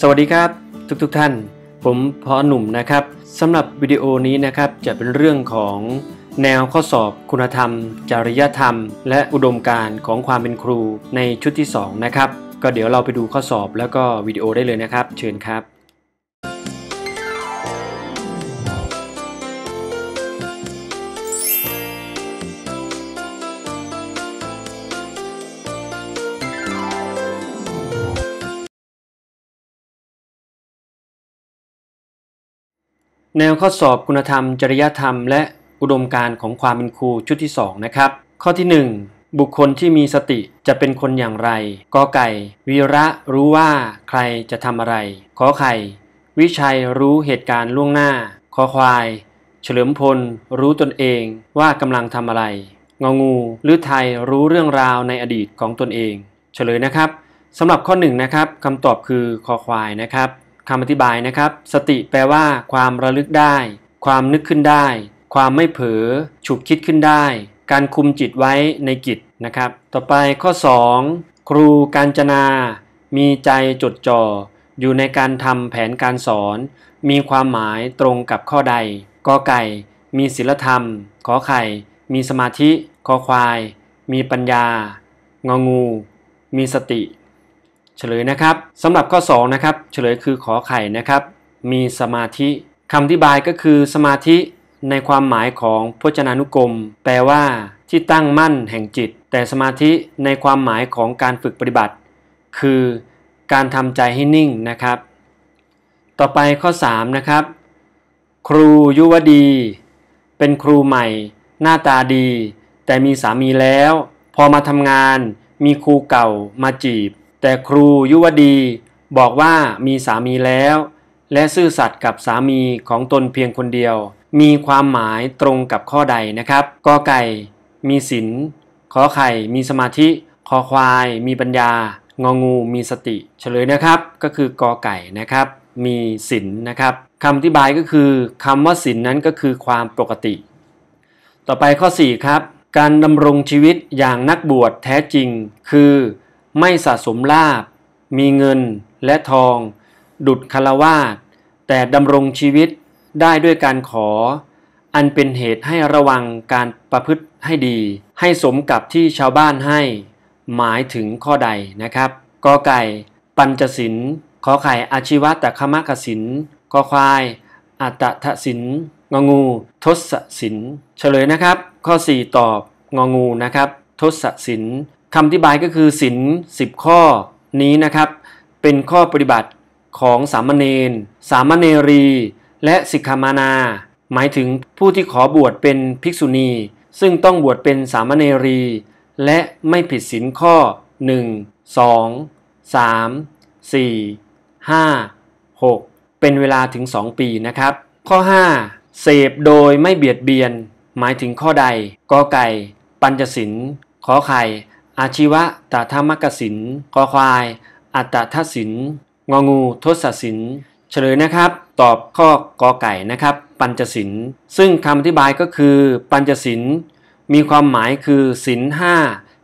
สวัสดีครับ ทุกๆทท่าน ผมพอหนุ่มนะครับสำหรับวิดีโอนี้นะครับจะเป็นเรื่องของแนวข้อสอบ คุณธรรม จริยธรรม และอุดมการณ์ของความเป็นครูในชุดที่ 2 นะครับ ก็เดี๋ยวเราไปดูข้อสอบแล้วก็วิดีโอได้เลยนะครับเชิญครับแนวข้อสอบคุณธรรมจริยธรรมและอุดมการณ์ของความเป็นครูชุดที่2นะครับข้อที่1บุคคลที่มีสติจะเป็นคนอย่างไรกอไก่วีระรู้ว่าใครจะทำอะไรขอไข่วิชัยรู้เหตุการณ์ล่วงหน้าคอควายเฉลิมพล รู้ตนเองว่ากำลังทำอะไรงองู หรือไทยรู้เรื่องราวในอดีตของตนเอง เฉลยนะครับสำหรับข้อ1นะครับคำตอบคือคอควายนะครับคำอธิบายนะครับ สติแปลว่า ความระลึกได้ ความนึกขึ้นได้ ความไม่เผลอ ฉุกคิดขึ้นได้ การคุมจิตไว้ในกิจนะครับ ต่อไปข้อ 2 ครูการจนา มีใจจดจ่อ อยู่ในการทำแผนการสอน มีความหมายตรงกับข้อใดกอไก่ มีศีลธรรม ขอไข่ มีสมาธิคอควาย มีปัญญา งองู มีสติเฉลยนะครับสำหรับข้อ2นะครับเฉลยคือขอไข่นะครับ มีสมาธิคำอธิบายก็คือสมาธิในความหมายของพจนานุกรม แปลว่าที่ตั้งมั่นแห่งจิต แต่สมาธิในความหมายของการฝึกปฏิบัติ คือการทำใจให้นิ่งนะครับต่อไปข้อ3นะครับครูยุวดี เป็นครูใหม่ หน้าตาดี แต่มีสามีแล้ว พอมาทำงาน มีครูเก่ามาจีบแต่ครูยุวดีบอกว่ามีสามีแล้ว และซื่อสัตย์กับสามีของตนเพียงคนเดียว มีความหมายตรงกับข้อใดนะครับกอไก่ มีศีลขอไข่ มีสมาธิคอควาย มีปัญญา งองู มีสติ เฉลยนะครับก็คือกอไก่นะครับมีศีลนะครับคำอธิบายก็คือคำว่าศีลนนั้นก็คือความปกติ ต่อไปข้อ4ครับ การดำรงชีวิตอย่างนักบวชแท้จริงคือไม่สะสมลาบ มีเงินและทอง ดุดคารวาสแต่ดำรงชีวิตได้ด้วยการขอ อันเป็นเหตุให้ระวังการประพฤติให้ดี ให้สมกับที่ชาวบ้านให้ หมายถึงข้อใดนะครับกอไก่ปัญจศินขอไข่อาชีวะตะคมะกสินกอควาย อัตตะศินงงู ทศศิน เฉลยนะครับ ข้อ 4 ตอบงงูนะครับทศศินคำอธิบายก็คือศีล10 ข้อนี้นะครับ เป็นข้อปฏิบัติของสามเณรสามเณรี และสิกขามานา หมายถึงผู้ที่ขอบวชเป็นภิกษุณีซึ่งต้องบวชเป็นสามเณรี และไม่ผิดศีลข้อ 1 2 3 4 5 6 เป็นเวลาถึง 2 ปีนะครับ ข้อ 5 เสพโดยไม่เบียดเบียน หมายถึงข้อใดกอไก่ ปัญจสินขอไข่อาชีวะ ตถามกสินกอควาย อัตถศินงองูทศศิน เฉลยนะครับ ตอบข้อกอไก่นะครับปัญจศินซึ่งคำอธิบายก็คือปัญจศินมีความหมายคือศินห้า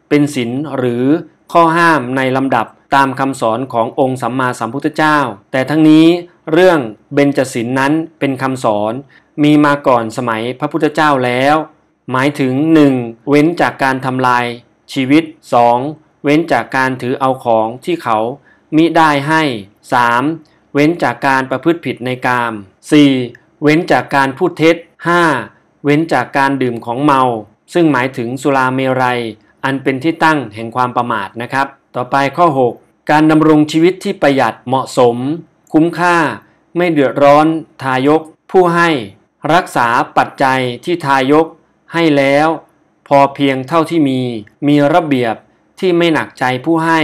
เป็นศินหรือข้อห้ามในลำดับตามคำสอนขององค์สัมมาสัมพุทธเจ้า แต่ทั้งนี้เรื่องเบญจศินนั้นเป็นคำสอน มีมาก่อนสมัยพระพุทธเจ้าแล้ว หมายถึง 1. เว้นจากการทำลายชีวิต 2. เว้นจากการถือเอาของที่เขามิได้ให้ 3. เว้นจากการประพฤติผิดในกาม 4. เว้นจากการพูดเท็จ 5. เว้นจากการดื่มของเมา ซึ่งหมายถึงสุราเมรัย อันเป็นที่ตั้งแห่งความประมาทนะครับ ต่อไปข้อ6การดำรงชีวิตที่ประหยัดเหมาะสม คุ้มค่าไม่เดือดร้อน ทายกผู้ให้ รักษาปัจจัยที่ทายกให้แล้วพอเพียงเท่าที่มี มีระเบียบที่ไม่หนักใจผู้ให้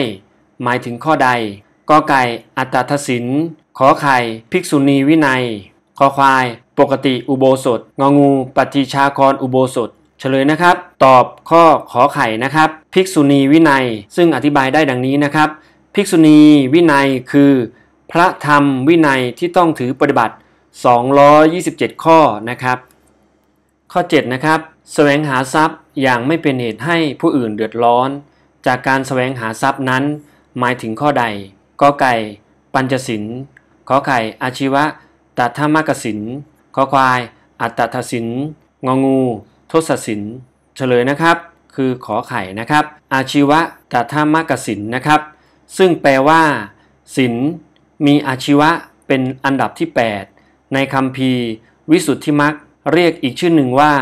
หมายถึงข้อใดกอไก่อัตถศินขอไข่ ภิกษุณีวินัยขอควาย ปกติอุโบสถ งองูปฏิชาครอุโบสถ เฉลยนะครับ ตอบข้อขอไข่นะครับ ภิกษุณีวินัย ซึ่งอธิบายได้ดังนี้นะครับ ภิกษุณีวินัยคือ พระธรรมวินัยที่ต้องถือปฏิบัติ 227 ข้อนะครับ ข้อ7นะครับ แสวงหาทรัพย์อย่างไม่เป็นเหตุให้ผู้อื่นเดือดร้อน จากการแสวงหาทรัพย์นั้น หมายถึงข้อใดกอไก่ ปัญจสินขอไข่อาชีวะ ตัทธามกสินขอควาย อัตตทสินงองูทศสินเฉลยนะครับ คือขอไข่นะครับ อาชีวะตัทธามกสินนะครับ ซึ่งแปลว่าสินมีอาชีวะเป็นอันดับที่ 8 ในคำพีวิสุทธิมักเรียกอีกชื่อหนึ่งว่า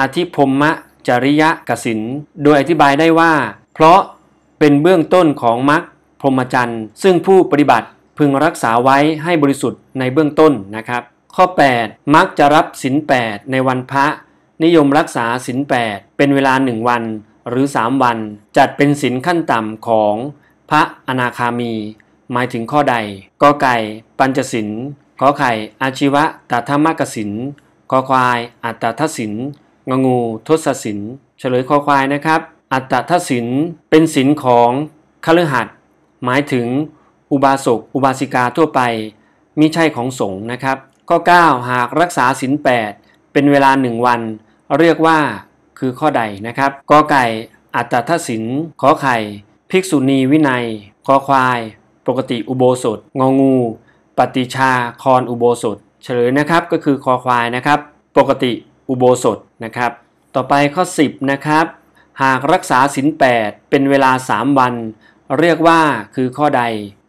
อธิพมมะจริยะกสินโดยอธิบายได้ว่า เพราะเป็นเบื้องต้นของมรรคพรหมจรรย์ ซึ่งผู้ปฏิบัติพึงรักษาไว้ให้บริสุทธิ์ในเบื้องต้นนะครับ ข้อ 8 มักจะรับศีล8 ในวันพระ นิยมรักษาศีล8 เป็นเวลาหนึ่งวันหรือ 3 วัน จัดเป็นศีลขั้นต่ำของพระอนาคามี หมายถึงข้อใดกอไก่ปัญจศีลขอไข่ อาชีวะตัทธมกสินขอควายอัตถทศินงงูทศศิลเฉลยคอควายนะครับ อัตตศิลเป็นศิลของคฤหัสถ์หมายถึงอุบาสกอุบาสิกาทั่วไปมิใช่ของสงฆ์นะครับข้อ9หากรักษาศิล8เป็นเวลาหนึ่งวัน เรียกว่าคือข้อใดนะครับกอไก่อัตตศิลขอไข่ ภิกษุณีวินัยคอควาย ปกติอุโบสถงงู ปฏิชาคอนอุโบสถ เฉลยนะครับก็คือคอควายนะครับ ปกติอุโบสถนะครับ ต่อไปข้อ 10นะครับ หากรักษาศีล8เป็นเวลา 3 วัน เรียกว่าคือข้อใด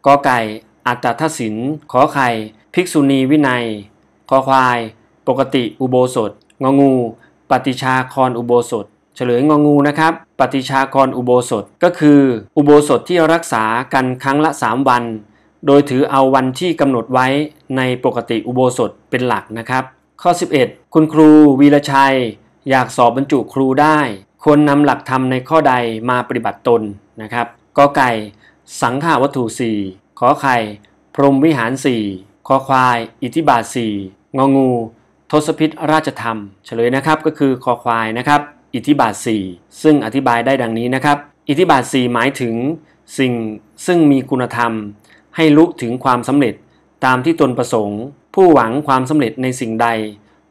กอไก่ อัตถศิลขอไข่ ภิกษุณีวินัยคอควาย ปกติอุโบสถ งองู ปฏิชาคอนอุโบสถ เฉลยงองูนะครับ ปฏิชาคอนอุโบสถก็คือ อุโบสถที่รักษากันครั้งละ 3 วัน โดยถือเอาวันที่กำหนดไว้ในปกติอุโบสถเป็นหลักนะครับข้อ 11 คุณครูวีรชัย อยากสอบบรรจุครูได้ควรนำหลักธรรมในข้อใดมาปฏิบัติตนนะครับกอไก่ สังขาวัตถุ 4ขอไข่ พรหมวิหาร4ขอควาย อิทิบาท 4งองู ทศพิษราชธรรม เฉลยนะครับก็คือคอควายนะครับ อิทิบาท 4 ซึ่งอธิบายได้ดังนี้นะครับ อิทิบาท 4 หมายถึง สิ่งซึ่งมีคุณธรรมให้ลุถึงความสำเร็จตามที่ตนประสงค์ผู้หวังความสำเร็จในสิ่งใด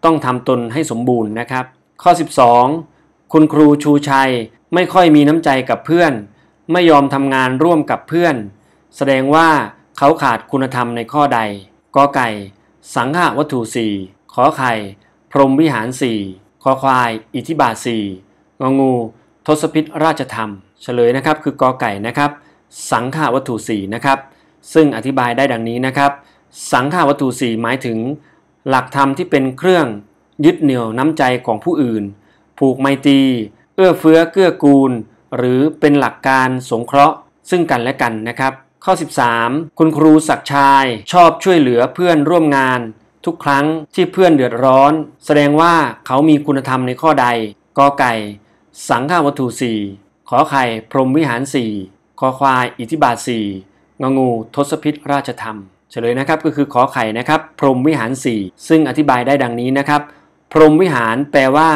ต้องทำตนให้สมบูรณ์นะครับ ข้อ 12 คุณครูชูชัยไม่ค่อยมีน้ำใจกับเพื่อน ไม่ยอมทำงานร่วมกับเพื่อน แสดงว่าเขาขาดคุณธรรมในข้อใดกอไก่ สังฆวัตถุสีขอไข่ พรหมวิหารสีอควาย อิทิบาสีงงูทศพิษราชธรรม เฉลยนะครับ คือกอไก่นะครับ สังฆวัตถุสีนะครับ ซึ่งอธิบายได้ดังนี้นะครับสังฆาวัตถุสี่หมายถึง หลักธรรมที่เป็นเครื่องยึดเหนี่ยวน้ำใจของผู้อื่น ผูกไมตรีเอื้อเฟื้อเกื้อกูล หรือเป็นหลักการสงเคราะห์ ซึ่งกันและกันนะครับ ข้อ 13 คุณครูศักชาย ชอบช่วยเหลือเพื่อนร่วมงานทุกครั้งที่เพื่อนเดือดร้อน แสดงว่าเขามีคุณธรรมในข้อใดกอไก่สังฆาวัตถุสี่ขอไข่พรหมวิหารสี่คอควายอิทิบาทสี่งงูทศพิษราชธรรมเฉลยนะครับก็คือขอไข่นะครับพรหมวิหาร 4 ซึ่งอธิบายได้ดังนี้นะครับ พรหมวิหารแปลว่า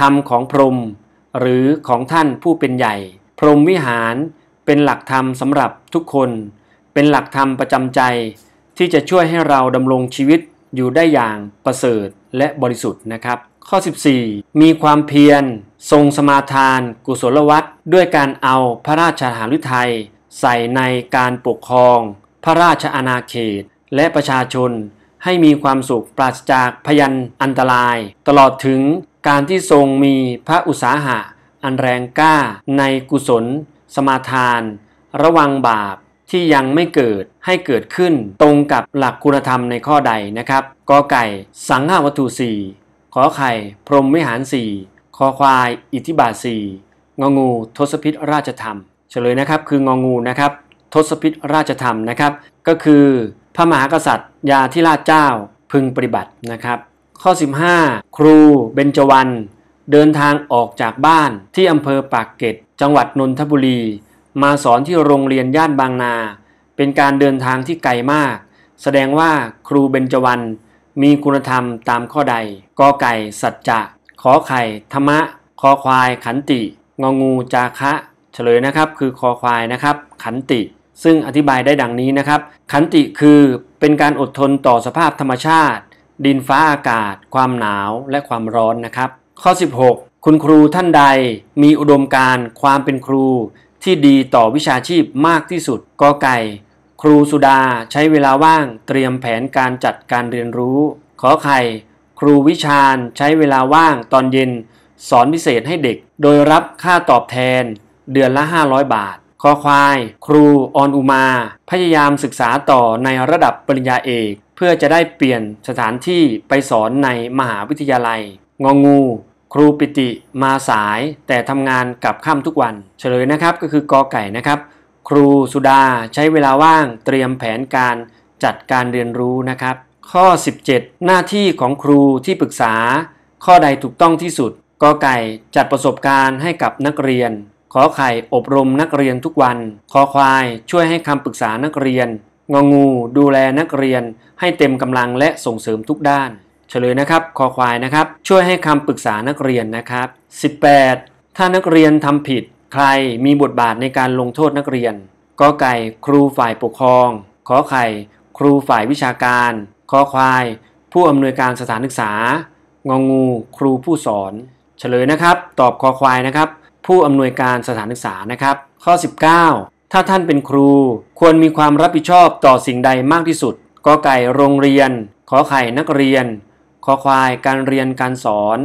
ธรรมของพรหมหรือของท่านผู้เป็นใหญ่ พรหมวิหารเป็นหลักธรรมสำหรับทุกคน เป็นหลักธรรมประจำใจ ที่จะช่วยให้เราดำรงชีวิตอยู่ได้อย่างประเสริฐและบริสุทธิ์นะครับ ข้อ 14 มีความเพียร ทรงสมาทานกุศลวัตร ด้วยการเอาพระราชหฤทัยใส่ในการปกครองพระราชอาณาเขตและประชาชนให้มีความสุขปราศจากพยันอันตราย ตลอดถึงการที่ทรงมีพระอุตสาหะ อันแรงกล้าในกุศลสมาทานระวังบาปที่ยังไม่เกิดให้เกิดขึ้นตรงกับหลักคุณธรรมในข้อใดนะครับกอไก่สังหวัตถุสี่ขอไข่ พรหมวิหารสี่คอควายอิทธิบาทสี่งองู ทศพิษราชธรรม เฉลยนะครับ คืององูนะครับทศพิตราชธรรมนะครับ ก็คือพระมหากษัตริย์ ยาี่ราชเจ้าพึงปฏิบัตินะครับ ข้อ 15 ครูเบญจวรรณเดินทางออกจากบ้านที่อำเภอปากเกร็ด จังหวัดนนทบุรี มาสอนที่โรงเรียนย่านบางนา เป็นการเดินทางที่ไกลมาก แสดงว่าครูเบญจวรรณมีคุณธรรมตามข้อใดกอไก่สัจจะขอไข่ธรรมะคอควายขันติงองูจาคะ เฉลยนะครับคือคอควายนะครับ ขันติซึ่งอธิบายได้ดังนี้นะครับ ขันติคือเป็นการอดทนต่อสภาพธรรมชาติ ดินฟ้าอากาศ ความหนาวและความร้อนนะครับ ข้อ 16 คุณครูท่านใดมีอุดมการความเป็นครู ที่ดีต่อวิชาชีพมากที่สุด ก็ไก่ ครูสุดาใช้เวลาว่าง เตรียมแผนการจัดการเรียนรู้ ขอไข่ครูวิชาญใช้เวลาว่าง ตอนเย็น สอนพิเศษให้เด็ก โดยรับค่าตอบแทนเดือนละ 500 บาทคอควาย ครูออนอุมา พยายามศึกษาต่อในระดับปริญญาเอก เพื่อจะได้เปลี่ยนสถานที่ไปสอนในมหาวิทยาลัย งองู ครูปิติมาสาย แต่ทำงานกับข้ามทุกวัน เฉลยนะครับก็คือกอไก่นะครับ ครูสุดาใช้เวลาว่างเตรียมแผนการจัดการเรียนรู้นะครับ ข้อ 17 หน้าที่ของครูที่ปรึกษา ข้อใดถูกต้องที่สุดกอไก่จัดประสบการณ์ให้กับนักเรียนขอไข่อบรมนักเรียนทุกวันคอควายช่วยให้คำปรึกษานักเรียน งองู ดูแลนักเรียนให้เต็มกำลังและส่งเสริมทุกด้าน เฉลยนะครับคอควายนะครับ ช่วยให้คำปรึกษานักเรียนนะครับ 18. ถ้านักเรียนทำผิด ใครมีบทบาทในการลงโทษนักเรียนกอไก่ครูฝ่ายปกครอง ขอไข่ครูฝ่ายวิชาการคอควาย ผู้อำนวยการสถานศึกษา งองูครูผู้สอน เฉลยนะครับ ตอบคอควายนะครับผู้อำนวยการสถานศึกษานะครับ ข้อ 19 ถ้าท่านเป็นครูควรมีความรับผิดชอบต่อสิ่งใดมากที่สุดกอไก่โรงเรียนขอไข่นักเรียนขอควายการเรียนการสอน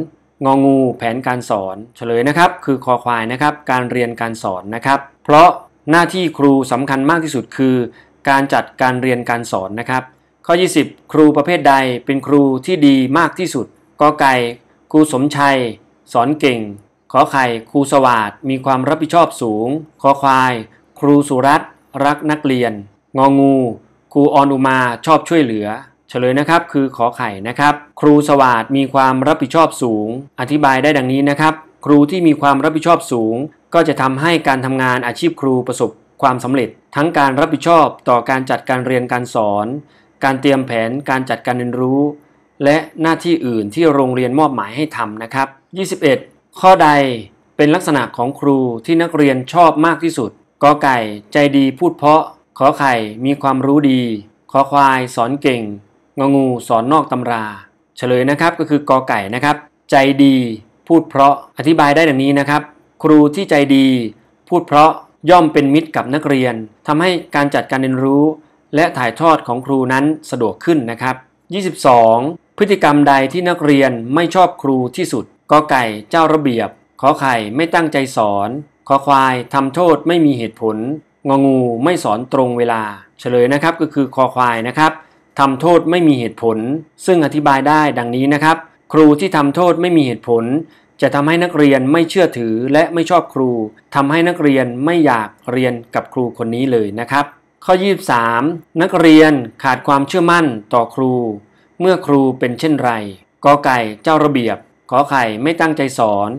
งองูแผนการสอนเฉลยนะครับ คือคอควายนะครับการเรียนการสอนนะครับ เพราะหน้าที่ครูสำคัญมากที่สุดคือ การจัดการเรียนการสอนนะครับ ข้อ 20 ครูประเภทใดเป็นครูที่ดีมากที่สุดกอไก่ ครูสมชัยสอนเก่งขอไข่ครูสวัสดมีความรับผิดชอบสูง ขอควายครูสุรัตรักนักเรียนงองู ครูออนุมาชอบช่วยเหลือ เฉลยนะครับ คือขอไข่นะครับครูสวัสดมีความรับผิดชอบสูง อธิบายได้ดังนี้นะครับ ครูที่มีความรับผิดชอบสูง ก็จะทำให้การทำงานอาชีพครูประสบความสำเร็จทั้งการรับผิดชอบต่อการจัดการเรียนการสอน การเตรียมแผนการจัดการเรียนรู้ และหน้าที่อื่นที่โรงเรียนมอบหมายให้ทำนะครับ21ข้อใดเป็นลักษณะของครูที่นักเรียนชอบมากที่สุด กอไก่ ใจดีพูดเพาะ ขอไข่มีความรู้ดี ขอควายสอนเก่ง งงู สอนนอกตำรา เฉลยนะครับก็คือกอไก่นะครับ ใจดีพูดเพราะอธิบายได้ดังนี้นะครับ ครูที่ใจดีพูดเพราะย่อมเป็นมิตรกับนักเรียน ทำให้การจัดการเรียนรู้และถ่ายทอดของครูนั้นสะดวกขึ้นนะครับ 22 พฤติกรรมใดที่นักเรียนไม่ชอบครูที่สุดกอไก่เจ้าระเบียบขอไข่ไม่ตั้งใจสอนขอควายทำโทษไม่มีเหตุผล งองูไม่สอนตรงเวลา เฉลยนะครับก็คือคอควายนะครับ ทำโทษไม่มีเหตุผล ซึ่งอธิบายได้ดังนี้นะครับ ครูที่ทำโทษไม่มีเหตุผล จะทำให้นักเรียนไม่เชื่อถือและไม่ชอบครูทำให้นักเรียนไม่อยากเรียนกับครูคนนี้เลยนะครับ ข้อ23นักเรียนขาดความเชื่อมั่นต่อครู เมื่อครูเป็นเช่นไรกอไก่เจ้าระเบียบขอไข่ไม่ตั้งใจสอน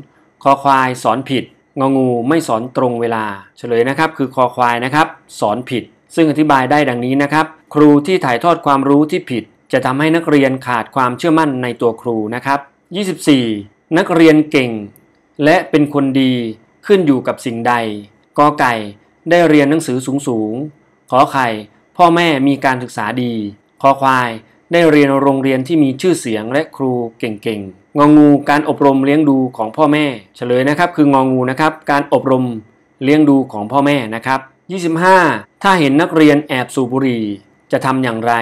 คอควายสอนผิด งองูไม่สอนตรงเวลา เฉลยนะครับคือคอควายนะครับ สอนผิด ซึ่งอธิบายได้ดังนี้นะครับ ครูที่ถ่ายทอดความรู้ที่ผิด จะทำให้นักเรียนขาดความเชื่อมั่นในตัวครูนะครับ24นักเรียนเก่ง และเป็นคนดีขึ้นอยู่กับสิ่งใดกอไก่ได้เรียนหนังสือสูงสูงขอไข่พ่อแม่มีการศึกษาดี คอควายได้เรียนโรงเรียนที่มีชื่อเสียงและครูเก่งๆงองู การอบรมเลี้ยงดูของพ่อแม่เฉลยนะครับคืององูนะครับการอบรมเลี้ยงดูของพ่อแม่นะครับ 25 ถ้าเห็นนักเรียนแอบสูบบุหรี่จะทำอย่างไร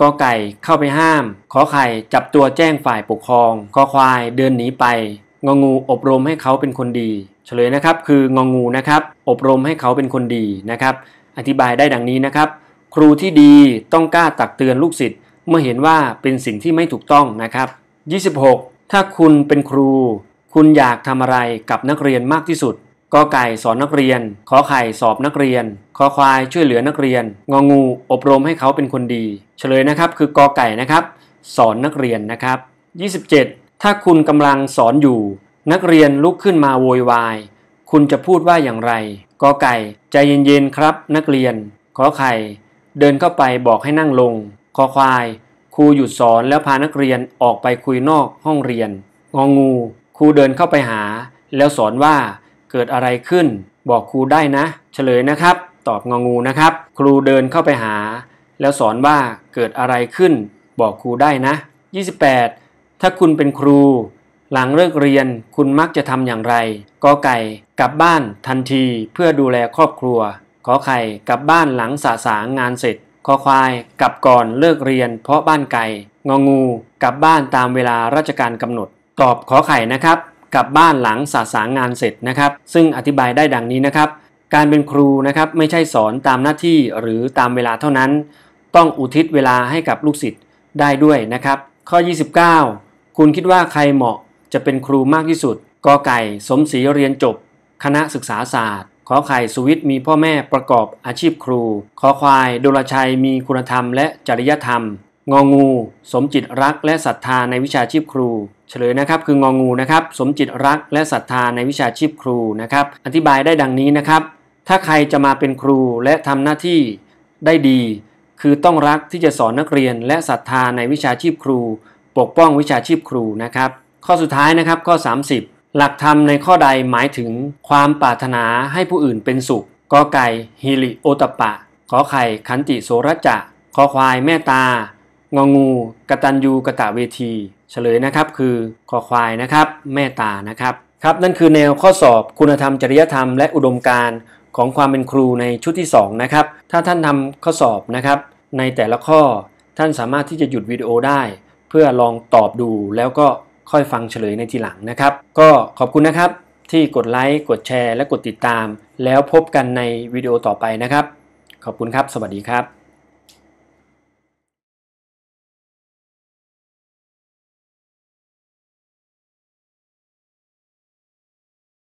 กอไก่เข้าไปห้ามขอไข่จับตัวแจ้งฝ่ายปกครองขอควายเดินหนีไปงองูอบรมให้เขาเป็นคนดี เฉลยนะครับคืององูนะครับอบรมให้เขาเป็นคนดีนะครับอธิบายได้ดังนี้นะครับ ครูที่ดีต้องกล้าตักเตือนลูกศิษย์เมื่อเห็นว่าเป็นสิ่งที่ไม่ถูกต้องนะครับ 26ถ้าคุณเป็นครู คุณอยากทำอะไรกับนักเรียนมากที่สุดกอไก่สอนนักเรียน ขอไข่สอบนักเรียนขอควายช่วยเหลือนักเรียนงองูอบรมให้เขาเป็นคนดี เฉลยนะครับ คือกอไก่นะครับ สอนนักเรียนนะครับ 27 ถ้าคุณกำลังสอนอยู่ นักเรียนลุกขึ้นมาโวยวาย คุณจะพูดว่าอย่างไรกอไก่ใจเย็นๆครับ นักเรียนขอไข่ เดินเข้าไปบอกให้นั่งลงขอควายครูหยุดสอนแล้วพานักเรียนออกไปคุยนอกห้องเรียนงองงู ครูเดินเข้าไปหา แล้วสอนว่า เกิดอะไรขึ้น บอกครูได้นะ เฉลย นะครับ ตอบงองูนะครับ ครูเดินเข้าไปหา แล้วสอนว่าเกิดอะไรขึ้น บอกครูได้นะ 28 ถ้าคุณเป็นครู หลังเลิกเรียนคุณมักจะทำอย่างไรกอไก่กลับบ้านทันทีเพื่อดูแลครอบครัวขอไข่กลับบ้านหลังสะสางงานเสร็จคอควายกลับก่อนเลิกเรียนเพราะบ้านไกลงองูกลับบ้านตามเวลาราชการกำหนด ตอบขอไข่นะครับกลับบ้านหลังสาสางงานเสร็จนะครับ ซึ่งอธิบายได้ดังนี้นะครับ การเป็นครูนะครับไม่ใช่สอนตามหน้าที่หรือตามเวลาเท่านั้น ต้องอุทิศเวลาให้กับลูกศิษย์ได้ด้วยนะครับ ข้อ 29 คุณคิดว่าใครเหมาะจะเป็นครูมากที่สุดกอไก่สมศรีเรียนจบ คณะศึกษาศาสตร์ขอไข่สุวิทย์ มีพ่อแม่ประกอบอาชีพครูขอควายดุลชัยมีคุณธรรมและจริยธรรม งองู สมจิตรัก และศรัทธาในวิชาชีพครู เฉลยนะครับคืององูนะครับสมจิตรักและศรัทธาในวิชาชีพครูนะครับอธิบายได้ดังนี้นะครับ ถ้าใครจะมาเป็นครูและทำหน้าที่ได้ดี คือต้องรักที่จะสอนนักเรียน และศรัทธาในวิชาชีพครู ปกป้องวิชาชีพครูนะครับข้อสุดท้ายนะครับข้อ 30หลักธรรมในข้อใดหมายถึงความปรารถนาให้ผู้อื่นเป็นสุขกอไก่ฮิริโอตปะ ขอไข่ขันติโสรจะขอควาย แม่ตา งองูกตันยูกะตะเวที เฉลยนะครับคือขอควายนะครับแม่ตานะครับครับ นั่นคือแนวข้อสอบคุณธรรมจริยธรรมและอุดมการของความเป็นครูในชุดที่2นะครับถ้าท่านทำข้อสอบนะครับ ในแต่ละข้อ ท่านสามารถที่จะหยุดวิดีโอได้ เพื่อลองตอบดูแล้วก็ค่อยฟังเฉลยในทีหลังนะครับ ก็ขอบคุณนะครับที่กดไลค์กดแชร์และกดติดตาม แล้วพบกันในวิดีโอต่อไปนะครับ ขอบคุณครับสวัสดีครับ